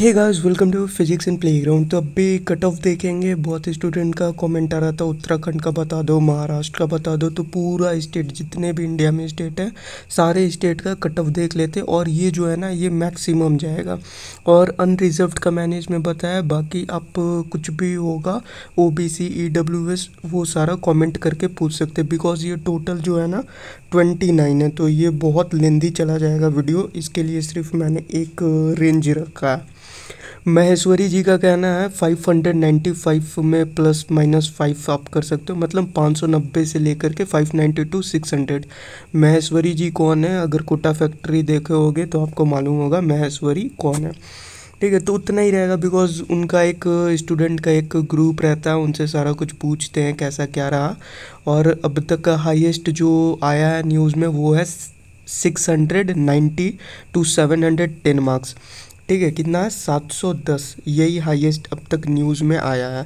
hey guys welcome to physics and playground तो अभी cut off देखेंगे बहुत स्टूडेंट का कमेंट आ रहा था उत्तराखंड का बता दो महाराष्ट्र का बता दो तो पूरा स्टेट जितने भी इंडिया में स्टेट है सारे स्टेट का कट ऑफ देख लेते और ये जो है ना ये मैक्सिमम जाएगा और अनरिजर्व का मैंने इसमें बताया बाकी आप कुछ भी होगा O B C E W S वो सारा कॉमेंट करके पूछ सकते बिकॉज ये टोटल जो है ना ट्वेंटी नाइन है तो ये बहुत लेंदी चला जाएगा वीडियो इसके लिए सिर्फ मैंने एक रेंज रखा है महेश्वरी जी का कहना है 595 में प्लस माइनस फाइव आप कर सकते हो मतलब 590 से लेकर के 592 600 महेश्वरी जी कौन है अगर कोटा फैक्ट्री देखे होगे तो आपको मालूम होगा महेश्वरी कौन है ठीक है तो उतना ही रहेगा बिकॉज उनका एक स्टूडेंट का एक ग्रुप रहता है उनसे सारा कुछ पूछते हैं कैसा क्या रहा और अब तक का जो आया है न्यूज़ में वो है six hundred ninety to seven hundred ten marks ठीक है कितना है 710 यही हाईएस्ट अब तक न्यूज़ में आया है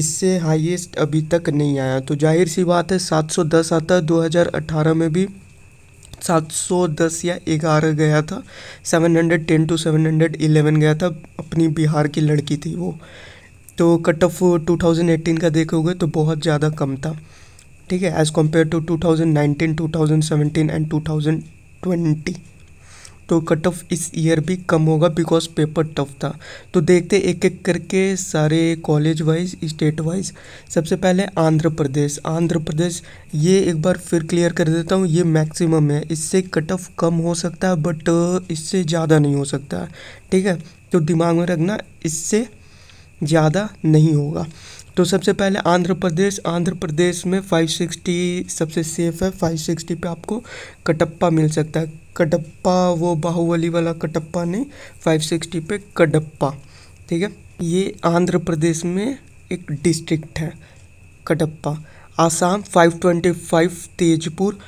इससे हाईएस्ट अभी तक नहीं आया तो जाहिर सी बात है 710 आता है 2018 में भी 710 या 11 गया था 710 टू 711 गया था अपनी बिहार की लड़की थी वो तो कट ऑफ 2018 का देखोगे तो बहुत ज़्यादा कम था ठीक है एज़ कम्पेयर टू 2019, 2017 एंड 2020 तो कट ऑफ इस ईयर भी कम होगा बिकॉज पेपर टफ था तो देखते एक एक करके सारे कॉलेज वाइज स्टेट वाइज सबसे पहले आंध्र प्रदेश आंध्र प्रदेश ये एक बार फिर क्लियर कर देता हूँ ये मैक्सिमम है इससे कट ऑफ कम हो सकता है बट uh, इससे ज़्यादा नहीं हो सकता ठीक है तो दिमाग में रखना इससे ज़्यादा नहीं होगा तो सबसे पहले आंध्र प्रदेश आंध्र प्रदेश में 560 सबसे सेफ है 560 पे आपको कटप्पा मिल सकता है कटप्पा वो बाहुबली वाला कटप्पा नहीं 560 पे कडप्पा ठीक है ये आंध्र प्रदेश में एक डिस्ट्रिक्ट है Kadapa Assam 525 Tezpur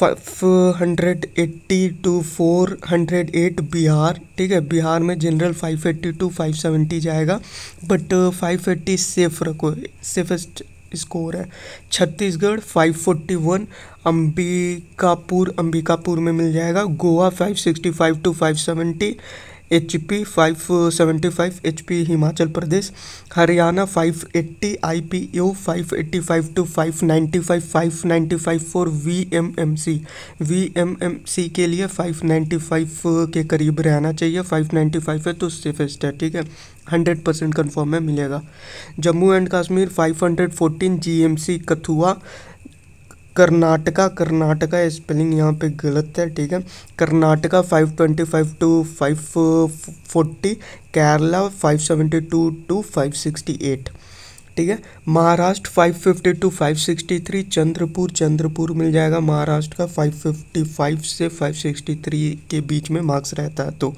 five hundred eighty two four hundred eight Bihar ठीक है बिहार में general five eighty to five seventy जाएगा but uh, five eighty safe रखो सेफेस्ट स्कोर है छत्तीसगढ़ 541 अम्बिकापुर अंबिकापुर में मिल जाएगा Goa 565 to 570 H P five seventy five H P Himachal Pradesh Haryana five eighty I P U five eighty five to five ninety five five ninety five four V M M C V M M C के लिए five ninety five के करीब रहना चाहिए five ninety five है तो उससे fest है ठीक है हंड्रेड परसेंट कन्फर्म है मिलेगा Jammu and Kashmir five hundred fourteen G M C Kathua Karnataka Karnataka spelling यहाँ पे गलत है ठीक है Karnataka five twenty five to five forty Kerala five seventy two to five sixty eight ठीक है महाराष्ट्र 550 टू 563 चंद्रपुर चंद्रपुर मिल जाएगा महाराष्ट्र का 555 से 563 के बीच में मार्क्स रहता है तो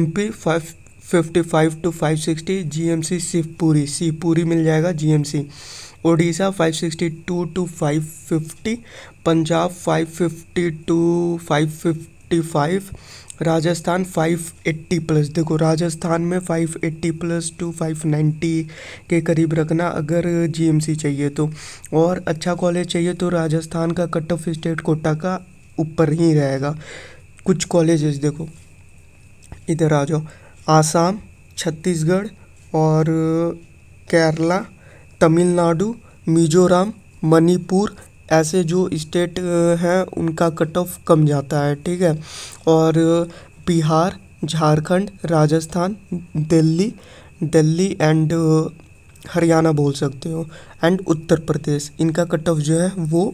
MP 555 to 560 GMC Shivpuri Shivpuri मिल जाएगा GMC Orissa 562 to 550 Punjab 550 to 555 Rajasthan 580 plus देखो राजस्थान में 580 प्लस टू 590 के करीब रखना अगर जीएमसी चाहिए तो और अच्छा कॉलेज चाहिए तो राजस्थान का कट ऑफ स्टेट कोटा का ऊपर ही रहेगा कुछ कॉलेजेस देखो इधर आ जाओ आसाम छत्तीसगढ़ और केरला तमिलनाडु मिज़ोरम मणिपुर ऐसे जो स्टेट हैं उनका कट ऑफ कम जाता है ठीक है और बिहार झारखंड राजस्थान दिल्ली दिल्ली एंड हरियाणा बोल सकते हो एंड उत्तर प्रदेश इनका कट ऑफ जो है वो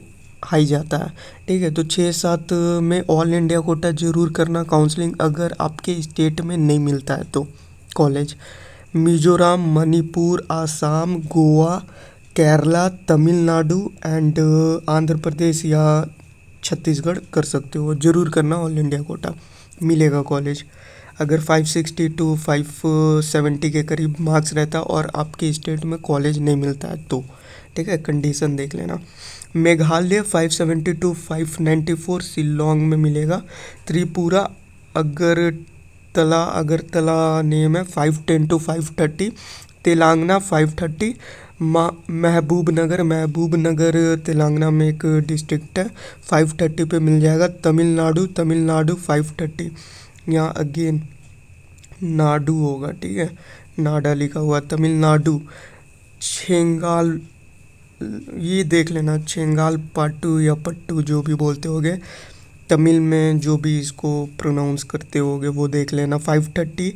हाई जाता है ठीक है तो छः सात में ऑल इंडिया कोटा ज़रूर करना काउंसलिंग अगर आपके स्टेट में नहीं मिलता है तो college Mizoram Manipur Assam Goa Kerala Tamil Nadu and uh, Andhra Pradesh या छत्तीसगढ़ कर सकते हो ज़रूर करना ऑल इंडिया कोटा मिलेगा कॉलेज अगर 560 टू 570 के करीब मार्क्स रहता और आपके स्टेट में कॉलेज नहीं मिलता है तो ठीक है कंडीशन देख लेना मेघालय सेवेंटी टू 594 सिलोंग में मिलेगा त्रिपुरा अगर तला अगरतला नेम है five ten to five thirty Telangana five thirty Mahbubnagar महबूब नगर तेलंगाना में एक डिस्ट्रिक्ट है फाइव थर्टी पर मिल जाएगा तमिलनाडु तमिलनाडु फाइव थर्टी यहाँ अगेन नाडू होगा ठीक है नाडा लिखा हुआ तमिलनाडु छेंगाल ये देख लेना छेंगाल पाटू या पट्टू जो भी बोलते होगे तमिल में जो भी इसको प्रोनाउंस करते होगे वो देख लेना फाइव थर्टी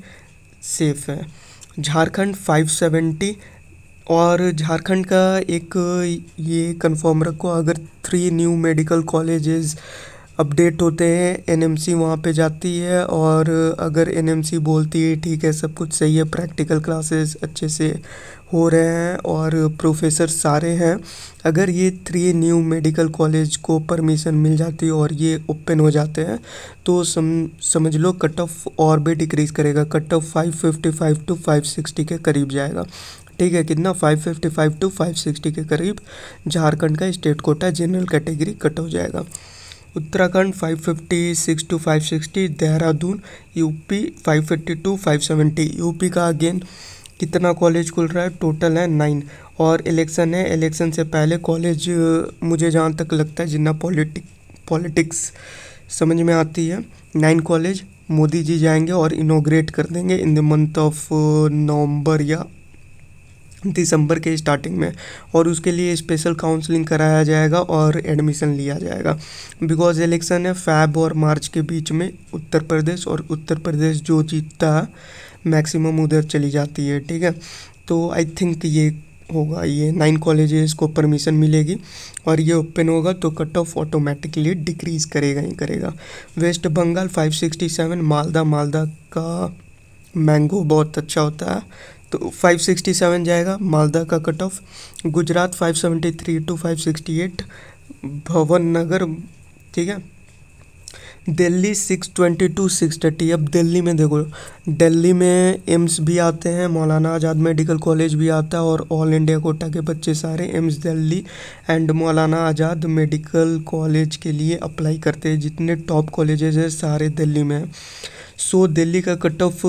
सेफ है झारखंड फाइव सेवेंटी और झारखंड का एक ये कंफर्म रखो अगर three new medical colleges update होते हैं एनएमसी वहाँ पर जाती है और अगर एनएमसी बोलती है ठीक है सब कुछ सही है प्रैक्टिकल क्लासेस अच्छे से हो रहे हैं और प्रोफेसर सारे हैं अगर ये थ्री न्यू मेडिकल कॉलेज को परमिशन मिल जाती है और ये ओपन हो जाते हैं तो सम समझ लो कट ऑफ और भी डिक्रीज़ करेगा cutoff five to sixty के करीब जाएगा ठीक है कितना 555 टू 560 के करीब झारखंड का state quota general category cut हो जाएगा Uttarakhand 550, five 560, Dehradun UP 552, 570 UP का अगेन कितना कॉलेज खुल रहा है टोटल है नाइन और इलेक्शन है इलेक्शन से पहले कॉलेज मुझे जहाँ तक लगता है जितना पॉलिटिक पॉलिटिक्स समझ में आती है नाइन कॉलेज मोदी जी जाएंगे और इनोग्रेट कर देंगे in the month of November या दिसंबर के स्टार्टिंग में और उसके लिए स्पेशल काउंसलिंग कराया जाएगा और एडमिशन लिया जाएगा बिकॉज इलेक्शन है फैब और मार्च के बीच में उत्तर प्रदेश और उत्तर प्रदेश जो जीतता मैक्सिमम उधर चली जाती है ठीक है तो आई थिंक ये होगा ये नाइन कॉलेजेस को परमिशन मिलेगी और ये ओपन होगा तो कट ऑफ ऑटोमेटिकली डिक्रीज करेगा ही करेगा वेस्ट बंगाल 567 मालदा मालदा का मैंगो बहुत अच्छा होता है तो 567 जाएगा मालदा का कट ऑफ गुजरात 573 टू 568 भवन नगर ठीक है दिल्ली 622 टू 630 अब दिल्ली में देखो दिल्ली में एम्स भी आते हैं मौलाना आज़ाद मेडिकल कॉलेज भी आता है और ऑल इंडिया कोटा के बच्चे सारे एम्स दिल्ली एंड मौलाना आज़ाद मेडिकल कॉलेज के लिए अप्लाई करते हैं जितने टॉप कॉलेजेस हैं सारे दिल्ली में सो so, दिल्ली का कट ऑफ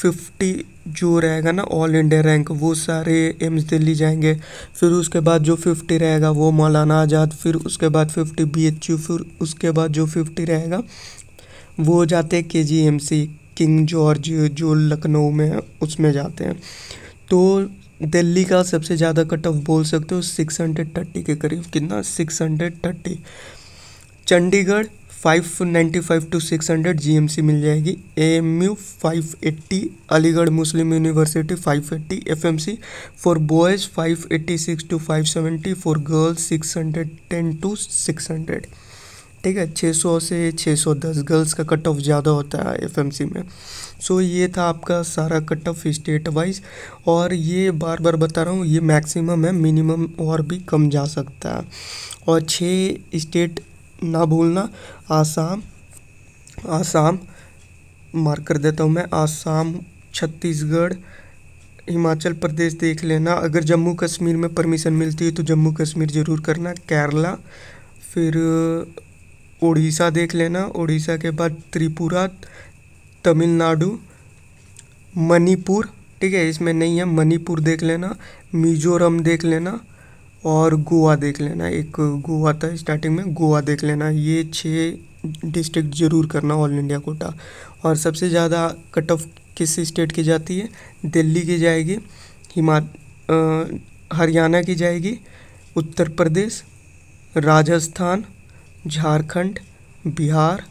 फिफ्टी जो रहेगा ना ऑल इंडिया रैंक वो सारे एम्स दिल्ली जाएंगे फिर उसके बाद जो फिफ्टी रहेगा वो मौलाना आज़ाद फिर उसके बाद फिफ्टी बी एच यू फिर उसके बाद जो फिफ्टी रहेगा वो जाते हैं K G M C King George जो लखनऊ में है उसमें जाते हैं तो दिल्ली का सबसे ज़्यादा कट ऑफ बोल सकते हो सिक्स हंड्रेड थर्टी के करीब कितना six hundred thirty Chandigarh five ninety five to six hundred G M C मिल जाएगी A M U five eighty Aligarh Muslim university five eighty F M C for boys five eighty six to five seventy for girls six hundred ten to six hundred ठीक है 600 से 610 girls का cut off ज़्यादा होता है FMC में सो so, ये था आपका सारा कट ऑफ स्टेट वाइज और ये बार बार बता रहा हूँ ये मैक्सिमम है मिनिमम और भी कम जा सकता है और छः स्टेट ना भूलना आसाम आसाम मार्क कर देता हूँ मैं आसाम छत्तीसगढ़ हिमाचल प्रदेश देख लेना अगर जम्मू कश्मीर में परमिशन मिलती है तो जम्मू कश्मीर ज़रूर करना केरला फिर उड़ीसा देख लेना उड़ीसा के बाद त्रिपुरा तमिलनाडु मणिपुर ठीक है इसमें नहीं है मणिपुर देख लेना मिजोरम देख लेना और गोवा देख लेना एक गोवा था स्टार्टिंग में गोवा देख लेना ये छः डिस्ट्रिक्ट ज़रूर करना ऑल इंडिया कोटा और सबसे ज़्यादा कट ऑफ किस स्टेट की जाती है दिल्ली की जाएगी हिमा हरियाणा की जाएगी उत्तर प्रदेश राजस्थान झारखंड बिहार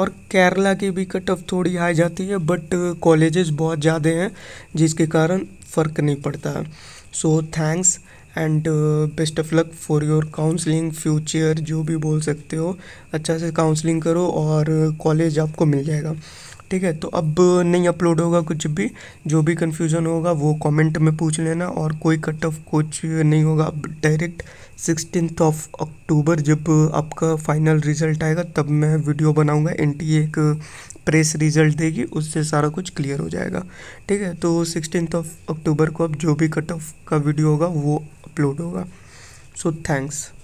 और केरला की भी कट ऑफ थोड़ी हाई जाती है बट कॉलेजेस बहुत ज़्यादा हैं जिसके कारण फ़र्क नहीं पड़ता है so thanks and best of luck for your counselling future जो भी बोल सकते हो अच्छा से काउंसलिंग करो और कॉलेज uh, आपको मिल जाएगा ठीक है तो अब uh, नहीं अपलोड होगा कुछ भी जो भी कन्फ्यूज़न होगा वो कमेंट में पूछ लेना और कोई कट ऑफ कुछ नहीं होगा अब डायरेक्ट सिक्सटीन ऑफ अक्टूबर जब uh, आपका फाइनल रिज़ल्ट आएगा तब मैं वीडियो बनाऊंगा एन एक प्रेस रिज़ल्ट देगी उससे सारा कुछ क्लियर हो जाएगा ठीक है तो सिक्सटीन ऑफ अक्टूबर को अब जो भी कट ऑफ का वीडियो होगा वो अपलोड होगा सो थैंक्स